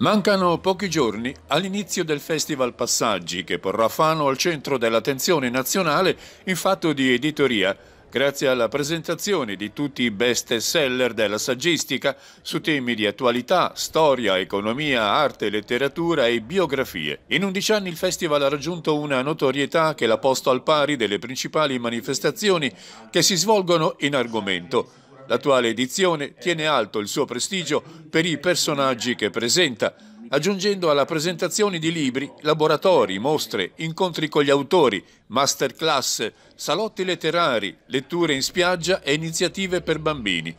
Mancano pochi giorni all'inizio del Festival Passaggi che porrà Fano al centro dell'attenzione nazionale in fatto di editoria grazie alla presentazione di tutti i best seller della saggistica su temi di attualità, storia, economia, arte, letteratura e biografie. In 11 anni il festival ha raggiunto una notorietà che l'ha posto al pari delle principali manifestazioni che si svolgono in argomento L'attuale edizione tiene alto il suo prestigio per i personaggi che presenta, aggiungendo alla presentazione di libri, laboratori, mostre, incontri con gli autori, masterclass, salotti letterari, letture in spiaggia e iniziative per bambini.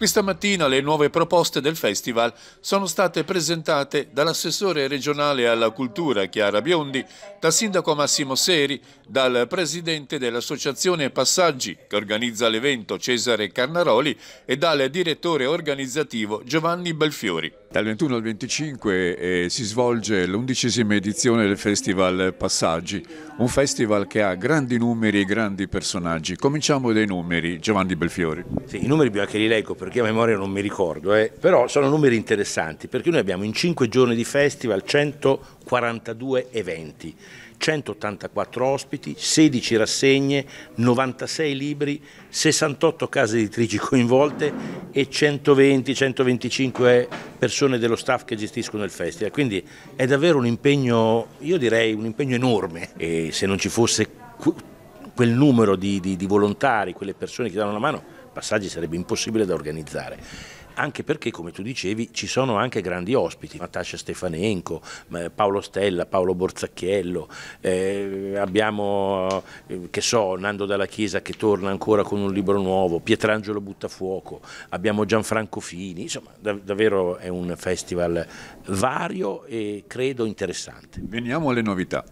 Questa mattina le nuove proposte del festival sono state presentate dall'assessore regionale alla cultura Chiara Biondi, dal sindaco Massimo Seri, dal presidente dell'associazione Passaggi che organizza l'evento Cesare Carnaroli e dal direttore organizzativo Giovanni Belfiori. Dal 21 al 25 eh, si svolge l'undicesima edizione del Festival Passaggi, un festival che ha grandi numeri e grandi personaggi. Cominciamo dai numeri, Giovanni Belfiori. Sì, i numeri bisogna che li leggo perché a memoria non mi ricordo, eh. però sono numeri interessanti perché noi abbiamo in 5 giorni di festival 142 eventi 184 ospiti, 16 rassegne, 96 libri, 68 case editrici coinvolte e 120-125 persone dello staff che gestiscono il festival. Quindi è davvero un impegno, io direi un impegno enorme e se non ci fosse quel numero di, di, di volontari, quelle persone che danno la mano, passaggi sarebbe impossibile da organizzare anche perché, come tu dicevi, ci sono anche grandi ospiti, Natascia Stefanenko, eh, Paolo Stella, Paolo Borzacchiello, eh, abbiamo, eh, che so, Nando Dalla Chiesa che torna ancora con un libro nuovo, Pietrangelo Buttafuoco, abbiamo Gianfranco Fini, insomma dav davvero è un festival vario e credo interessante. Veniamo alle novità.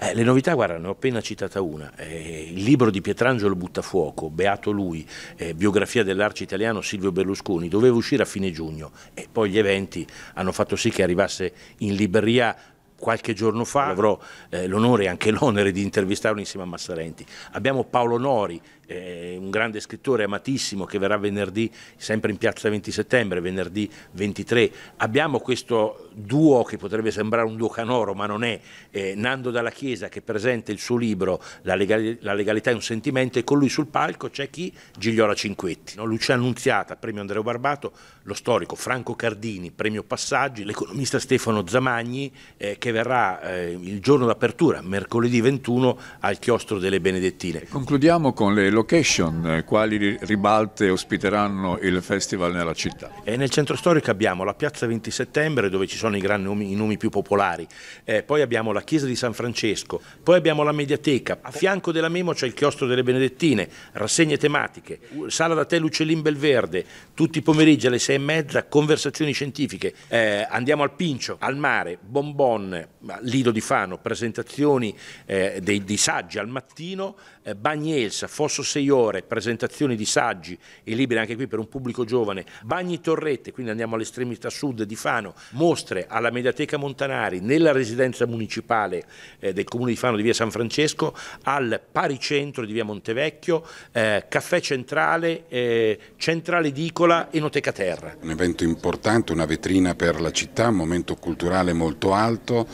Eh, le novità, guarda, ne ho appena citata una, eh, il libro di Pietrangelo Buttafuoco, Beato lui, biografia dell'arci italiano Silvio Berlusconi, dove doveva uscire a fine giugno e poi gli eventi hanno fatto sì che arrivasse in libreria qualche giorno fa avrò eh, l'onore e anche l'onere di intervistarlo insieme a Massarenti. Abbiamo Paolo Nori eh, un grande scrittore amatissimo che verrà venerdì, sempre in piazza 20 settembre, venerdì 23. Abbiamo questo duo che potrebbe sembrare un duo canoro, ma non è, eh, Nando Dalla Chiesa che presenta il suo libro La, legal- La, legalità è un sentimento e con lui sul palco c'è chi? Gigliola Cinquetti. No? Lucia Annunziata, premio Andrea Barbato, lo storico Franco Cardini, premio Passaggi, l'economista Stefano Zamagni eh, che verrà eh, il giorno d'apertura, mercoledì 21, al chiostro delle Benedettine. Concludiamo con le location, eh, quali ribalte ospiteranno il festival nella città? E eh, nel centro storico abbiamo la piazza 20 settembre dove ci sono i, gran nomi, i nomi più popolari, eh, poi abbiamo la chiesa di San Francesco, poi abbiamo la mediateca, a fianco della Memo c'è il chiostro delle Benedettine, rassegne tematiche, sala da te Lucellin Belverde, tutti i pomeriggi alle sei e mezza, conversazioni scientifiche, eh, andiamo al Pincio, al mare, Bonbon, Lido di Fano, presentazioni eh, dei, dei saggi al mattino, eh, Elsa, Fosso sei ore, presentazioni di saggi e libri anche qui per un pubblico giovane, bagni torrette, quindi andiamo all'estremità sud di Fano, mostre alla Mediateca Montanari, nella residenza municipale eh, del comune di Fano di via San Francesco, al paricentro di via Montevecchio, eh, caffè centrale, eh, centrale edicola e Noteca Terra. Un evento importante, una vetrina per la città, un momento culturale molto alto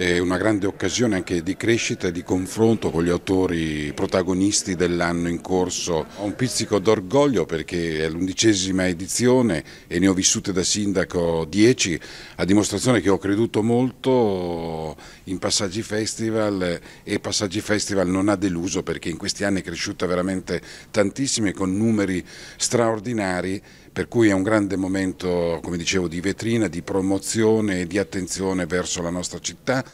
eh, una grande occasione anche di crescita e di confronto con gli autori protagonisti dell'anno in corso. Ho un pizzico d'orgoglio perché è l'undicesima edizione e ne ho vissute da sindaco dieci, a dimostrazione che ho creduto molto in Passaggi Festival e Passaggi Festival non ha deluso perché in questi anni è cresciuta veramente e con numeri straordinari per cui è un grande momento, come dicevo, di vetrina, di promozione e di attenzione verso la nostra città,